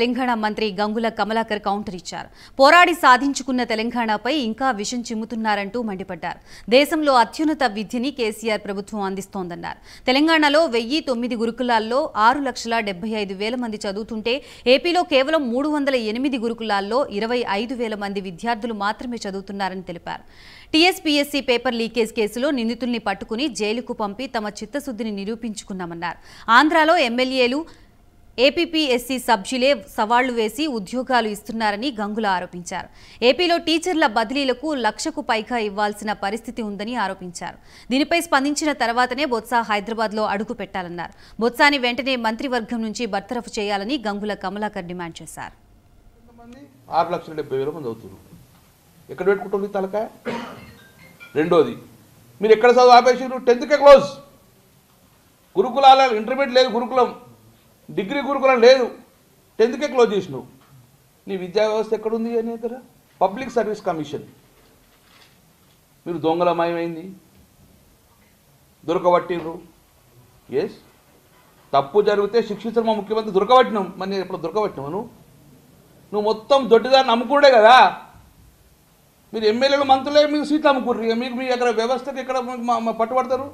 తెలంగాణ మంత్రి గంగుల కమలాకర్ కౌంటర్ ఇచ్చారు పోరాడి సాధించుకున్న తెలంగాణపై ఇంకా విషం చిమ్ముతున్నారంటూ మండిపడ్డారు దేశంలో అత్యున్నత విద్యని కేసీఆర్ ప్రభుత్వం అందిస్తోందన్నారు తెలంగాణలో వెయ్యి తొమ్మిది గురుకులాల్లో ఆరు లక్షల ఐదు వేల మంది చదువుతుంటే ఏపీలో కేవలం మూడు వందల ఎనిమిది గురుకులాల్లో ఇరవై ఐదు వేల మంది విద్యార్థులు మాత్రమే చదువుతున్నారని తెలిపారు టీఎస్పీఎస్సీ పేపర్ లీకేజ్ కేసులో నిందితుల్ని పట్టుకుని జైలుకు పంపి తమ చిత్తశుద్ధిని నిరూపించుకున్నామన్నారు ఆంధ్రాలో ఎమ్మెల్యేలు ఏపీపీఎస్సీ సభ్యులే సవాళ్లు వేసి ఉద్యోగాలు ఇస్తున్నారని గంగుల ఆరోపించారు ఏపీలో టీచర్ల బదిలీలకు లక్షకు పైగా ఇవ్వాల్సిన పరిస్థితి ఉందని ఆరోపించారు దీనిపై స్పందించిన తర్వాతనే బొత్స హైదరాబాద్లో అడుగు పెట్టాలన్నారు బొత్సాని వెంటనే మంత్రివర్గం నుంచి బర్తరఫ్ చేయాలని గంగుల కమలాకర్ డిమాండ్ చేశారు రెండోది మీరు గురుకులాల ఇంటర్మీడియట్ లేదు గురుకులం డిగ్రీ గురుకులం లేదు టెన్త్కే క్లోజ్ చేసినావు నీ విద్యా వ్యవస్థ ఎక్కడుంది అనే కదా పబ్లిక్ సర్వీస్ కమిషన్ మీరు దొంగలమయమైంది దొరకబట్టిండ్రు ఎస్ తప్పు జరిగితే శిక్షించడం మా ముఖ్యమంత్రి దొరకబట్టినాం మరి నేను ఎప్పుడు దొరకబట్టినావు నువ్వు నువ్వు మొత్తం దొడ్డిదాన్ని అమ్ముకుండే కదా మీరు ఎమ్మెల్యేలు మంత్రులే మీకు సీట్లు అమ్ముకుర్రు మీకు మీ అక్కడ వ్యవస్థకి ఎక్కడ పట్టుబడతారు